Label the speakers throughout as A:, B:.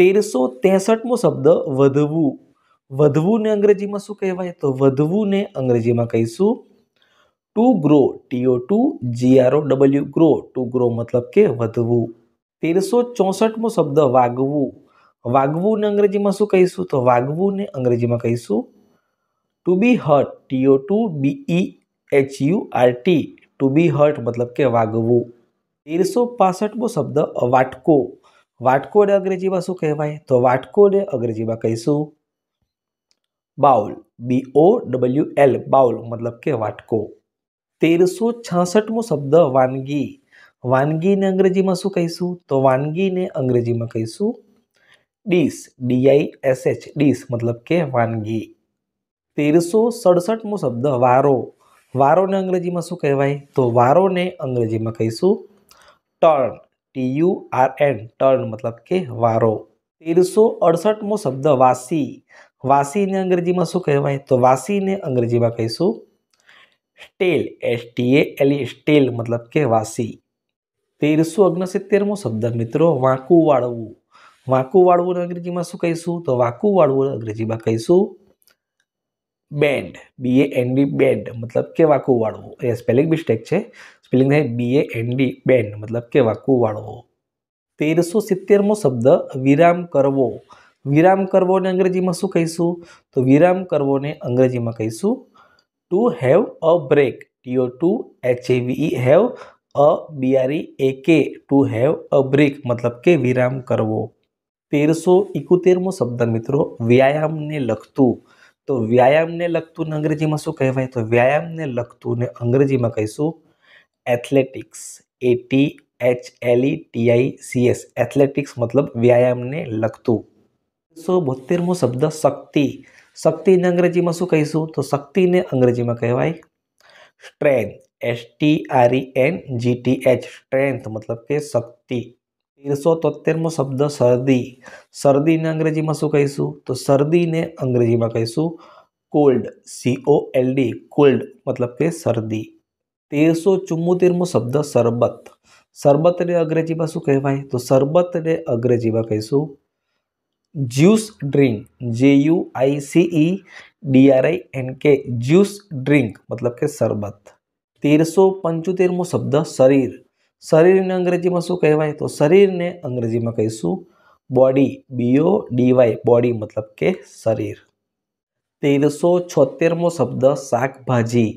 A: તેરસો ત્રેસઠમો શબ્દ વધવું વધવું ને અંગ્રેજીમાં શું કહેવાય તો વધવું ને અંગ્રેજીમાં કહીશું to grow T O to G R O W grow to grow મતલબ કે વધવું તેરસો ચોસઠમો શબ્દ વાગવું વાગવું વાગવુંને અંગ્રેજીમાં શું કહીશું તો વાગવું ને અંગ્રેજીમાં કહીશું to be hurt T O to B E H U R T to be hurt મતલબ કે વાગવું તેરસો પાસઠમો શબ્દ વાટકો વાટકોડે અંગ્રેજીમાં શું કહેવાય તો વાટકોડે અંગ્રેજીમાં કહીશું bowl B O W L bowl મતલબ કે વાટકો તેરસો છાસઠમો શબ્દ વાનગી વાનગીને અંગ્રેજીમાં શું કહીશું તો વાનગીને અંગ્રેજીમાં કહીશું dish D I S H dish મતલબ કે વાનગી તેરસો સડસઠમો શબ્દ વારો વારોને અંગ્રેજીમાં શું કહેવાય તો વારોને અંગ્રેજીમાં કહીશું turn T U R N turn મતલબ કે વારો તેરસો અડસઠમો શબ્દ વાસી વાસીને અંગ્રેજીમાં શું કહેવાય તો વાસીને અંગ્રેજીમાં કહીશું stale S T A L stale મતલબ કે વાસી તેરસો ઓગણસિત્તેરમો શબ્દ મિત્રો વાંકું વાળવું વાંકું વાળવું અંગ્રેજીમાં શું કહીશું તો વાંકું વાળવું અંગ્રેજીમાં કહીશું bend B A N D bend મતલબ કે વાકું વાળવું એ સ્પેલિંગ મિસ્ટેક છે સ્પેલિંગ થાય B A N D bend મતલબ કે વાકું વાળવું તેરસો સિત્તેરમો શબ્દ વિરામ કરવો વિરામ કરવોને અંગ્રેજીમાં શું કહીશું તો વિરામ કરવોને અંગ્રેજીમાં કહીશું to have a break T O to H E have a B R E A K to have a break મતલબ કે વિરામ કરવો તેરસો ઇકોતેરમો શબ્દ મિત્રો વ્યાયામને લખતું तो व्यायाम ने लगत अंग्रेजी में शू कहवा तो व्यायाम ने लगत अंग्रेजी में कहीशू athletics A T H L E T I C S athletics मतलब व्यायाम ने लगत सौ बोतेरमो शब्द शक्ति शक्ति ने अंग्रेजी में शू कही तो शक्ति ने अंग्रेजी में कहवाई strength S T R E N G T H strength मतलब के शक्ति तेरसो तोतेरमो शब्द शर्दी शर्दी ने अंग्रेजी में शू कही तो शर्दी ने अंग्रेजी में कही cold C O L D cold मतलब के शर्दी तेरसो चुम्बोतेरमो शब्द शरबत शरबत ने अंग्रेजी में शू कहवाय तो शरबत ने अंग्रेजी में कही juice drink J U I C E D R I N K juice drink मतलब के शरबत तेरसो पंचोतेरमो शब्द शरीर શરીરને અંગ્રેજીમાં શું કહેવાય તો શરીરને અંગ્રેજીમાં કહીશું બોડી બીઓ ડીવાય બોડી મતલબ કે શરીર તેરસો છોતેરમો શબ્દ શાકભાજી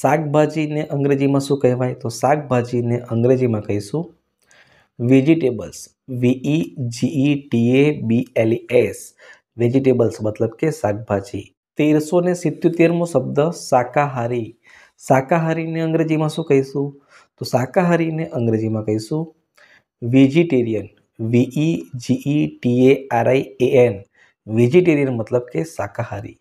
A: શાકભાજીને અંગ્રેજીમાં શું કહેવાય તો શાકભાજીને અંગ્રેજીમાં કહીશું vegetables V E G E T A B L S vegetables મતલબ કે શાકભાજી તેરસો ને સિત્યોતેરમો શબ્દ શાકાહારી શાકાહારીને અંગ્રેજીમાં શું કહીશું તો શાકાહારીને અંગ્રેજીમાં કહીશું vegetarian V E G E T A R I A N vegetarian મતલબ કે શાકાહારી